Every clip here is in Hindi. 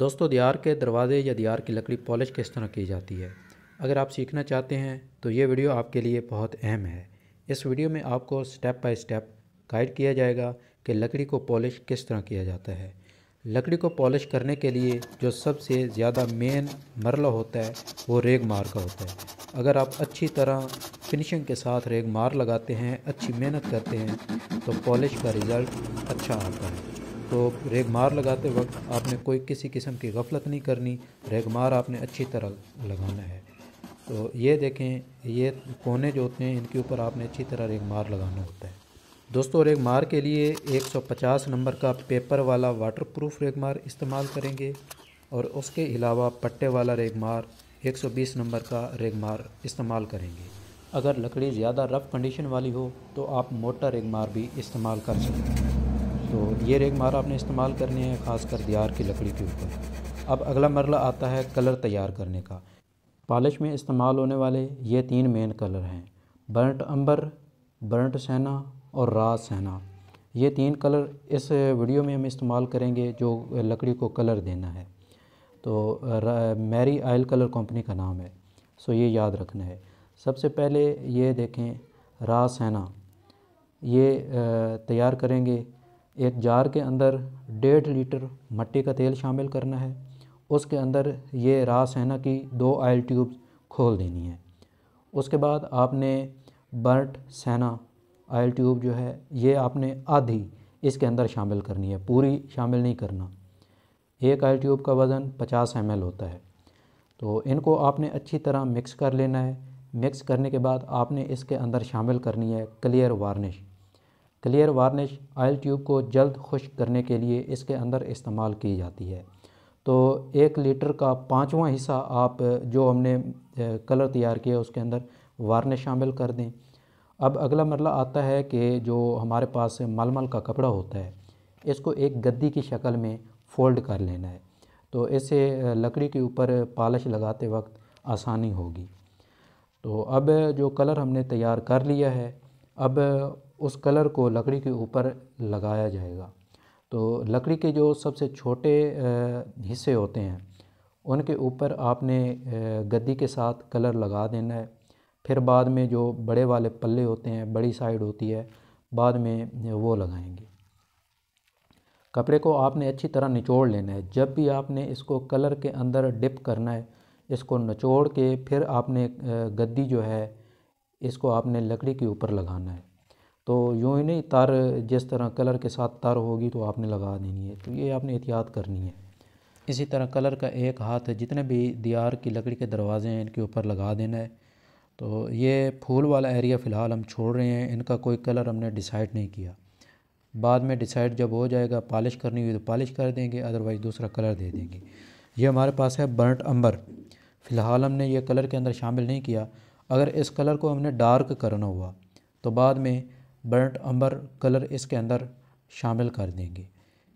दोस्तों दियार के दरवाज़े या दियार की लकड़ी पॉलिश किस तरह की जाती है अगर आप सीखना चाहते हैं तो ये वीडियो आपके लिए बहुत अहम है इस वीडियो में आपको स्टेप बाय स्टेप गाइड किया जाएगा कि लकड़ी को पॉलिश किस तरह किया जाता है लकड़ी को पॉलिश करने के लिए जो सबसे ज़्यादा मेन मरला होता है वो रेग मार का होता है अगर आप अच्छी तरह फिनिशिंग के साथ रेग मार लगाते हैं अच्छी मेहनत करते हैं तो पॉलिश का रिज़ल्ट अच्छा आता है तो रेग मार लगाते वक्त आपने कोई किसी किस्म की गफलत नहीं करनी रेगमार आपने अच्छी तरह लगाना है तो ये देखें ये कोने जो होते हैं इनके ऊपर आपने अच्छी तरह रेग मार लगाना होता है दोस्तों रेग मार के लिए 150 नंबर का पेपर वाला वाटर प्रूफ मार इस्तेमाल करेंगे और उसके अलावा पट्टे वाला रेग मार एक नंबर का रेगमार इस्तेमाल करेंगे अगर लकड़ी ज़्यादा रफ़ कंडीशन वाली हो तो आप मोटा रेगमार भी इस्तेमाल कर सकते हैं तो ये रेग मार आपने इस्तेमाल करनी है खासकर दियार की लकड़ी के ऊपर अब अगला मरला आता है कलर तैयार करने का पॉलिश में इस्तेमाल होने वाले ये तीन मेन कलर हैं बर्ंट अंबर बर्ंट सेना और रा सेना ये तीन कलर इस वीडियो में हम इस्तेमाल करेंगे जो लकड़ी को कलर देना है तो मैरी आयल कलर कंपनी का नाम है सो ये याद रखना है सबसे पहले ये देखें रा सेना ये तैयार करेंगे एक जार के अंदर डेढ़ लीटर मट्टी का तेल शामिल करना है उसके अंदर ये रास है ना कि दो आयल ट्यूब्स खोल देनी है उसके बाद आपने बर्ट सेना आयल ट्यूब जो है ये आपने आधी इसके अंदर शामिल करनी है पूरी शामिल नहीं करना एक आयल ट्यूब का वज़न 50 एम होता है तो इनको आपने अच्छी तरह मिक्स कर लेना है मिक्स करने के बाद आपने इसके अंदर शामिल करनी है clear varnish clear varnish oil tube को जल्द खुश्क करने के लिए इसके अंदर इस्तेमाल की जाती है तो एक लीटर का पाँचवा हिस्सा आप जो हमने कलर तैयार किया उसके अंदर वार्निश शामिल कर दें अब अगला मरला आता है कि जो हमारे पास मलमल का कपड़ा होता है इसको एक गद्दी की शक्ल में फ़ोल्ड कर लेना है तो इसे लकड़ी के ऊपर पालिश लगाते वक्त आसानी होगी तो अब जो कलर हमने तैयार कर लिया है अब उस कलर को लकड़ी के ऊपर लगाया जाएगा तो लकड़ी के जो सबसे छोटे हिस्से होते हैं उनके ऊपर आपने गद्दी के साथ कलर लगा देना है फिर बाद में जो बड़े वाले पल्ले होते हैं बड़ी साइड होती है बाद में वो लगाएंगे कपड़े को आपने अच्छी तरह निचोड़ लेना है जब भी आपने इसको कलर के अंदर डिप करना है इसको निचोड़ के फिर आपने गद्दी जो है इसको आपने लकड़ी के ऊपर लगाना है तो यूँ ही नहीं तार जिस तरह कलर के साथ तार होगी तो आपने लगा देनी है तो ये आपने एहतियात करनी है इसी तरह कलर का एक हाथ जितने भी दीवार की लकड़ी के दरवाजे हैं इनके ऊपर लगा देना है तो ये फूल वाला एरिया फ़िलहाल हम छोड़ रहे हैं इनका कोई कलर हमने डिसाइड नहीं किया बाद में डिसाइड जब हो जाएगा पॉलिश करनी हुई तो पॉलिश कर देंगे अदरवाइज़ दूसरा कलर दे देंगे ये हमारे पास है बर्ट अंबर फ़िलहाल हमने ये कलर के अंदर शामिल नहीं किया अगर इस कलर को हमने डार्क करना हुआ तो बाद में बर्ट अंबर कलर इसके अंदर शामिल कर देंगे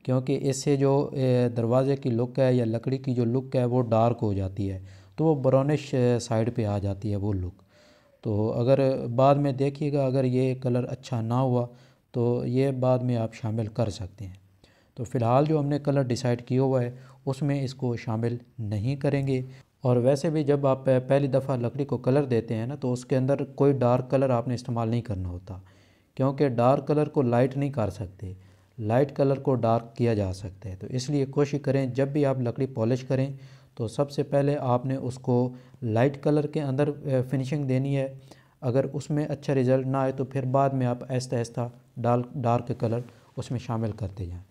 क्योंकि इससे जो दरवाज़े की लुक है या लकड़ी की जो लुक है वो डार्क हो जाती है तो वो ब्राउनिश साइड पे आ जाती है वो लुक तो अगर बाद में देखिएगा अगर ये कलर अच्छा ना हुआ तो ये बाद में आप शामिल कर सकते हैं तो फ़िलहाल जो हमने कलर डिसाइड किया हुआ है उसमें इसको शामिल नहीं करेंगे और वैसे भी जब आप पहली दफ़ा लकड़ी को कलर देते हैं ना तो उसके अंदर कोई डार्क कलर आपने इस्तेमाल नहीं करना होता क्योंकि डार्क कलर को लाइट नहीं कर सकते लाइट कलर को डार्क किया जा सकता है तो इसलिए कोशिश करें जब भी आप लकड़ी पॉलिश करें तो सबसे पहले आपने उसको लाइट कलर के अंदर फिनिशिंग देनी है अगर उसमें अच्छा रिज़ल्ट ना आए तो फिर बाद में आप ऐसा ऐसा डार्क डार्क कलर उसमें शामिल करते जाएँ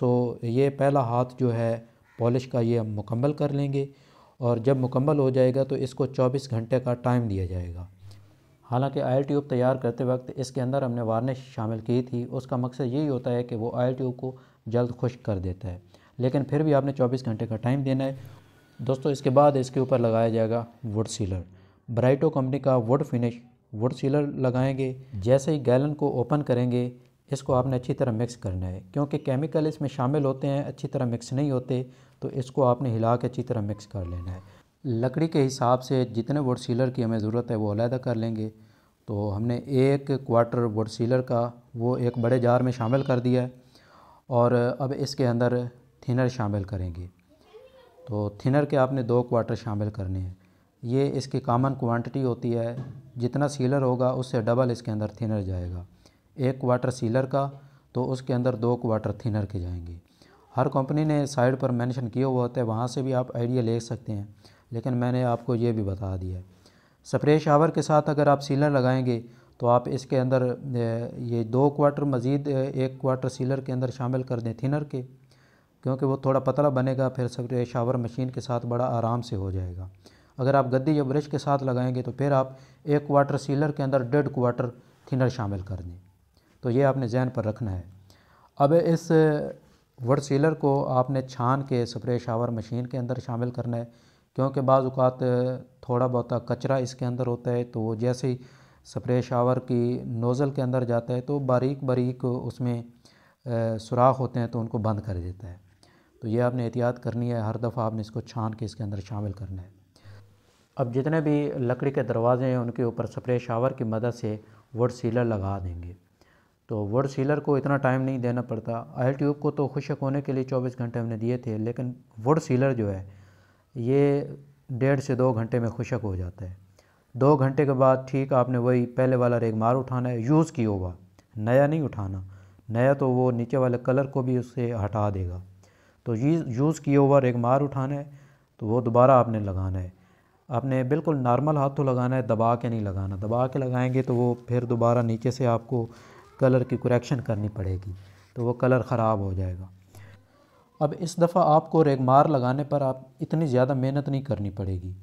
सो ये पहला हाथ जो है पॉलिश का ये हम मुकम्मल कर लेंगे और जब मुकम्मल हो जाएगा तो इसको 24 घंटे का टाइम दिया जाएगा हालांकि आयल ट्यूब तैयार करते वक्त इसके अंदर हमने वार्निश शामिल की थी उसका मकसद यही होता है कि वो आयल ट्यूब को जल्द खुश्क कर देता है लेकिन फिर भी आपने 24 घंटे का टाइम देना है दोस्तों इसके बाद इसके ऊपर लगाया जाएगा वुड सीलर ब्राइटो कंपनी का वुड फिनिश वुड सीलर लगाएंगे जैसे ही गैलन को ओपन करेंगे इसको आपने अच्छी तरह मिक्स करना है क्योंकि केमिकल इसमें शामिल होते हैं अच्छी तरह मिक्स नहीं होते तो इसको आपने हिला के अच्छी तरह मिक्स कर लेना है लकड़ी के हिसाब से जितने वोट सीलर की हमें ज़रूरत है वो अलहदा कर लेंगे तो हमने एक क्वार्टर वोट सीलर का वो एक बड़े जार में शामिल कर दिया है और अब इसके अंदर थिनर शामिल करेंगे तो थिनर के आपने दो क्वार्टर शामिल करने हैं ये इसकी कामन क्वांटिटी होती है जितना सीलर होगा उससे डबल इसके अंदर थिनर जाएगा एक क्वार्टर सीलर का तो उसके अंदर दो क्वार्टर थिनर के जाएंगे हर कंपनी ने साइड पर मेंशन किया हुआ होता है वहाँ से भी आप आइडिया ले सकते हैं लेकिन मैंने आपको ये भी बता दिया है स्प्रे शावर के साथ अगर आप सीलर लगाएंगे तो आप इसके अंदर ये दो क्वार्टर मज़ीद एक क्वार्टर सीलर के अंदर शामिल कर दें थिनर के क्योंकि वो थोड़ा पतला बनेगा फिर स्प्रे शावर मशीन के साथ बड़ा आराम से हो जाएगा अगर आप गद्दी या ब्रश के साथ लगाएंगे तो फिर आप एक क्वार्टर सीलर के अंदर डेढ़ क्वार्टर थिनर शामिल कर दें तो ये आपने जहन पर रखना है अब इस वर्ड सीलर को आपने छान के स्प्रे शावर मशीन के अंदर शामिल करना है क्योंकि बाज़ात थोड़ा बहुत कचरा इसके अंदर होता है तो वो जैसे ही स्प्रे शावर की नोज़ल के अंदर जाता है तो बारीक बारीक उसमें सुराख होते हैं तो उनको बंद कर देता है तो ये आपने एहतियात करनी है हर दफ़ा आपने इसको छान के इसके अंदर शामिल करना है अब जितने भी लकड़ी के दरवाजे हैं उनके ऊपर स्प्रे शावर की मदद से वुड सीलर लगा देंगे तो वुड सीलर को इतना टाइम नहीं देना पड़ता आयल ट्यूब को तो खुशक होने के लिए 24 घंटे हमने दिए थे लेकिन वुड सीलर जो है ये डेढ़ से दो घंटे में खुशक हो जाता है दो घंटे के बाद ठीक आपने वही पहले वाला रेगमार मार उठाना है यूज़ किया हुआ नया नहीं उठाना नया तो वो नीचे वाले कलर को भी उससे हटा देगा तो यूज़ किया हुआ रेगमार मार उठाना है तो वो दोबारा आपने लगाना है आपने बिल्कुल नॉर्मल हाथों तो लगाना है दबा के नहीं लगाना दबा के लगाएंगे तो वो फिर दोबारा नीचे से आपको कलर की करेक्शन करनी पड़ेगी तो वो कलर ख़राब हो जाएगा अब इस दफ़ा आपको रेगमार लगाने पर आप इतनी ज़्यादा मेहनत नहीं करनी पड़ेगी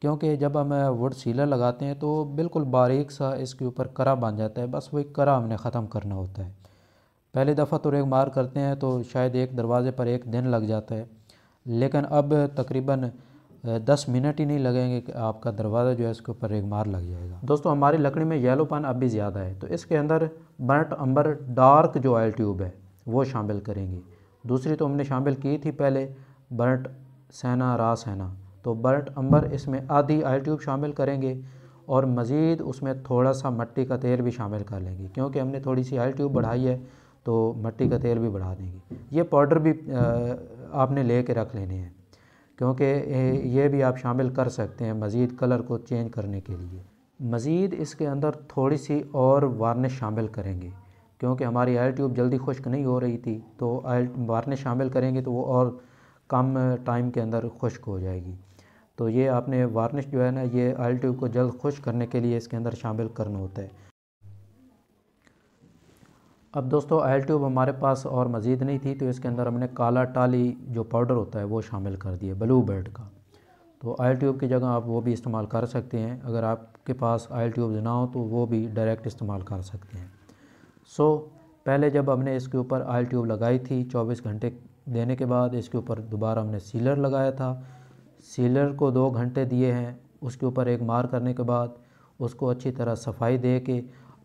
क्योंकि जब हम वुड सीलर लगाते हैं तो बिल्कुल बारीक सा इसके ऊपर करा बन जाता है बस वही करा हमने ख़त्म करना होता है पहली दफ़ा तो रेग मार करते हैं तो शायद एक दरवाज़े पर एक दिन लग जाता है लेकिन अब तकरीबन दस मिनट ही नहीं लगेंगे कि आपका दरवाज़ा जो है इसके ऊपर रेग मार लग जाएगा दोस्तों हमारी लकड़ी में येलो अब भी ज़्यादा है तो इसके अंदर बर्ट अंबर डार्क जो ऑयल ट्यूब है वो शामिल करेंगे दूसरी तो हमने शामिल की थी पहले बर्ट सेना रा सेना तो बर्ट अंबर इसमें आधी आई ट्यूब शामिल करेंगे और मज़ीद उसमें थोड़ा सा मट्टी का तेल भी शामिल कर लेंगे क्योंकि हमने थोड़ी सी आई ट्यूब बढ़ाई है तो मट्टी का तेल भी बढ़ा देंगे ये पाउडर भी आपने ले कर रख लेने हैं क्योंकि ये भी आप शामिल कर सकते हैं मज़ीद कलर को चेंज करने के लिए मज़ीद इसके अंदर थोड़ी सी और वार्निश शामिल करेंगे क्योंकि हमारी आयल ट्यूब जल्दी खुश्क नहीं हो रही थी तो आयल बारने शामिल करेंगे तो वो और कम टाइम के अंदर खुश्क हो जाएगी तो ये आपने वार्निश जो है ना ये आयल ट्यूब को जल्द खुश करने के लिए इसके अंदर शामिल करना होता है अब दोस्तों आयल ट्यूब हमारे पास और मज़ीद नहीं थी तो इसके अंदर हमने काला टाली जो पाउडर होता है वो शामिल कर दिया ब्लू बर्ड का तो आयल ट्यूब की जगह आप वो भी इस्तेमाल कर सकते हैं अगर आपके पास आयल ट्यूब ना हो तो वो भी डायरेक्ट इस्तेमाल कर सकते हैं सो पहले जब हमने इसके ऊपर आयल ट्यूब लगाई थी 24 घंटे देने के बाद इसके ऊपर दोबारा हमने सीलर लगाया था सीलर को दो घंटे दिए हैं उसके ऊपर एक मार करने के बाद उसको अच्छी तरह सफाई दे के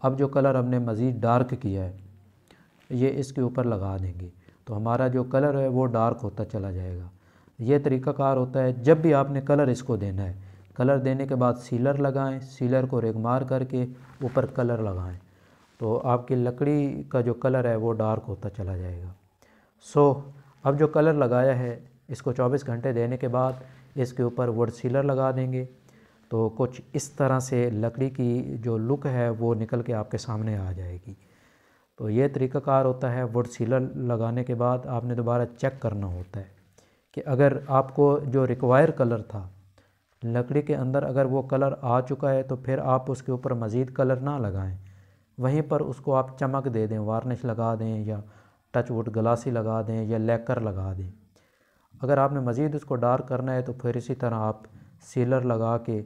अब जो कलर हमने मज़ीद डार्क किया है ये इसके ऊपर लगा देंगे तो हमारा जो कलर है वो डार्क होता चला जाएगा ये तरीक़ाकार होता है जब भी आपने कलर इसको देना है कलर देने के बाद सीलर लगाएं सीलर को रेगमार करके ऊपर कलर लगाएं तो आपकी लकड़ी का जो कलर है वो डार्क होता चला जाएगा सो so, अब जो कलर लगाया है इसको 24 घंटे देने के बाद इसके ऊपर वुड सीलर लगा देंगे तो कुछ इस तरह से लकड़ी की जो लुक है वो निकल के आपके सामने आ जाएगी तो ये तरीकाकार होता है वुड सीलर लगाने के बाद आपने दोबारा चेक करना होता है कि अगर आपको जो रिक्वायर कलर था लकड़ी के अंदर अगर वो कलर आ चुका है तो फिर आप उसके ऊपर मज़ीद कलर ना लगाएं वहीं पर उसको आप चमक दे दें वार्निश लगा दें या टच वुड गलासी लगा दें या लेकर लगा दें अगर आपने मज़ीद उसको डार्क करना है तो फिर इसी तरह आप सीलर लगा के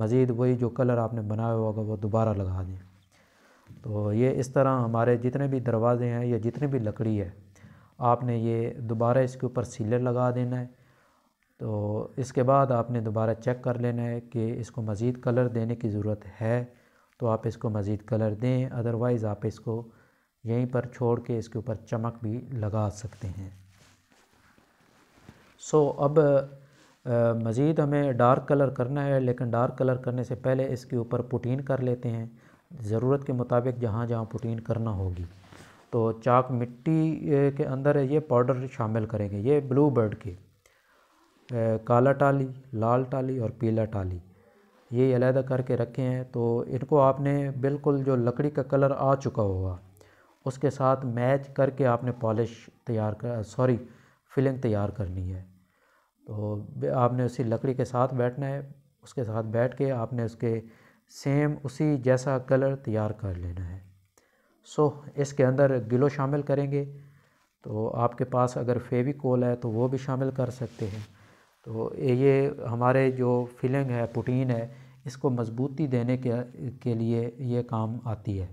मज़ीद वही जो कलर आपने बनाया होगा वो दोबारा लगा दें तो ये इस तरह हमारे जितने भी दरवाज़े हैं या जितनी भी लकड़ी है आपने ये दोबारा इसके ऊपर सीलर लगा देना है तो इसके बाद आपने दोबारा चेक कर लेना है कि इसको मज़ीद कलर देने की ज़रूरत है तो आप इसको मज़ीद कलर दें अदरवाइज़ आप इसको यहीं पर छोड़ के इसके ऊपर चमक भी लगा सकते हैं सो so, अब मज़ीद हमें डार्क कलर करना है लेकिन डार्क कलर करने से पहले इसके ऊपर पुटीन कर लेते हैं ज़रूरत के मुताबिक जहाँ जहाँ पुटीन करना होगी तो चाक मिट्टी के अंदर ये पाउडर शामिल करेंगे ये ब्लू बर्ड के काला टाली लाल टाली और पीला टाली ये अलहदा करके रखे हैं तो इनको आपने बिल्कुल जो लकड़ी का कलर आ चुका होगा उसके साथ मैच करके आपने पॉलिश तैयार कर सॉरी फिलिंग तैयार करनी है तो आपने उसी लकड़ी के साथ बैठना है उसके साथ बैठ के आपने उसके सेम उसी जैसा कलर तैयार कर लेना है सो इसके अंदर गिलो शामिल करेंगे तो आपके पास अगर फेविकोल है तो वो भी शामिल कर सकते हैं तो ये हमारे जो फिलिंग है प्रोटीन है इसको मजबूती देने के के लिए ये काम आती है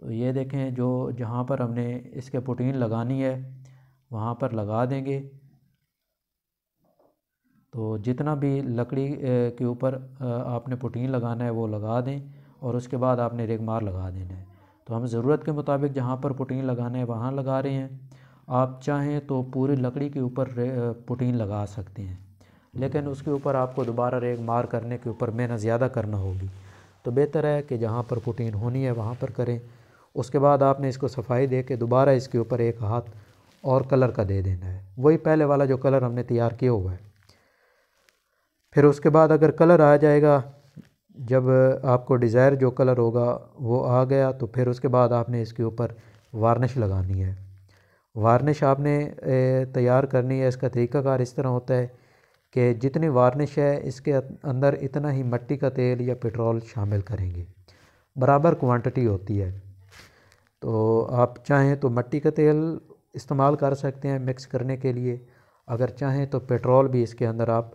तो ये देखें जो जहाँ पर हमने इसके प्रोटीन लगानी है वहाँ पर लगा देंगे तो जितना भी लकड़ी के ऊपर आपने प्रोटीन लगाना है वो लगा दें और उसके बाद आपने रेगमार लगा देना है तो हम ज़रूरत के मुताबिक जहाँ पर प्रोटीन लगाना है वहाँ लगा रहे हैं आप चाहें तो पूरी लकड़ी के ऊपर प्रोटीन लगा सकते हैं लेकिन उसके ऊपर आपको दोबारा रेग मार करने के ऊपर मेहनत ज़्यादा करना होगी तो बेहतर है कि जहाँ पर पुटीन होनी है वहाँ पर करें उसके बाद आपने इसको सफाई दे के दोबारा इसके ऊपर एक हाथ और कलर का दे देना है वही पहले वाला जो कलर हमने तैयार किया हुआ है फिर उसके बाद अगर कलर आ जाएगा जब आपको डिज़ायर जो कलर होगा वो आ गया तो फिर उसके बाद आपने इसके ऊपर वार्निश लगानी है वार्निश आपने तैयार करनी है इसका तरीक़ाकार इस तरह होता है कि जितनी वार्निश है इसके अं-, अंदर इतना ही मिट्टी का तेल या पेट्रोल शामिल करेंगे बराबर क्वांटिटी होती है तो आप चाहें तो मिट्टी का तेल इस्तेमाल कर सकते हैं मिक्स करने के लिए अगर चाहें तो पेट्रोल भी इसके अंदर आप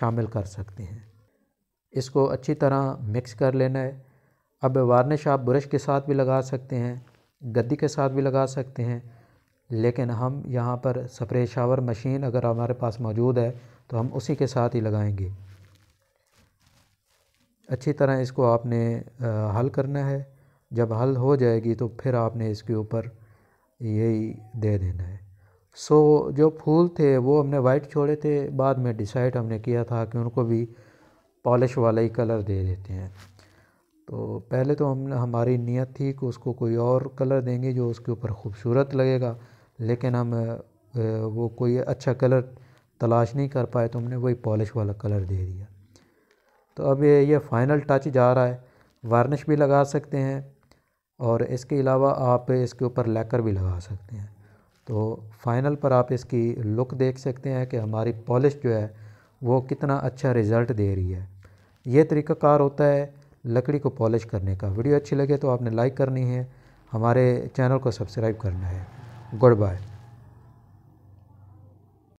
शामिल कर सकते हैं इसको अच्छी तरह मिक्स कर लेना है अब वार्निश आप ब्रश के साथ भी लगा सकते हैं गद्दी के साथ भी लगा सकते हैं लेकिन हम यहाँ पर स्प्रे शावर मशीन अगर हमारे पास मौजूद है तो हम उसी के साथ ही लगाएंगे अच्छी तरह इसको आपने हल करना है जब हल हो जाएगी तो फिर आपने इसके ऊपर यही दे देना है सो जो फूल थे वो हमने वाइट छोड़े थे बाद में डिसाइड हमने किया था कि उनको भी पॉलिश वाला ही कलर दे देते हैं तो पहले तो हम हमारी नीयत थी कि उसको कोई और कलर देंगे जो उसके ऊपर ख़ूबसूरत लगेगा लेकिन हम वो कोई अच्छा कलर तलाश नहीं कर पाए तो हमने वही पॉलिश वाला कलर दे दिया तो अब ये ये फाइनल टच जा रहा है वार्निश भी लगा सकते हैं और इसके अलावा आप इसके ऊपर लैकर भी लगा सकते हैं तो फाइनल पर आप इसकी लुक देख सकते हैं कि हमारी पॉलिश जो है वो कितना अच्छा रिज़ल्ट दे रही है ये तरीक़ाकार होता है लकड़ी को पॉलिश करने का वीडियो अच्छी लगे तो आपने लाइक करनी है हमारे चैनल को सब्सक्राइब करना है गुड बाय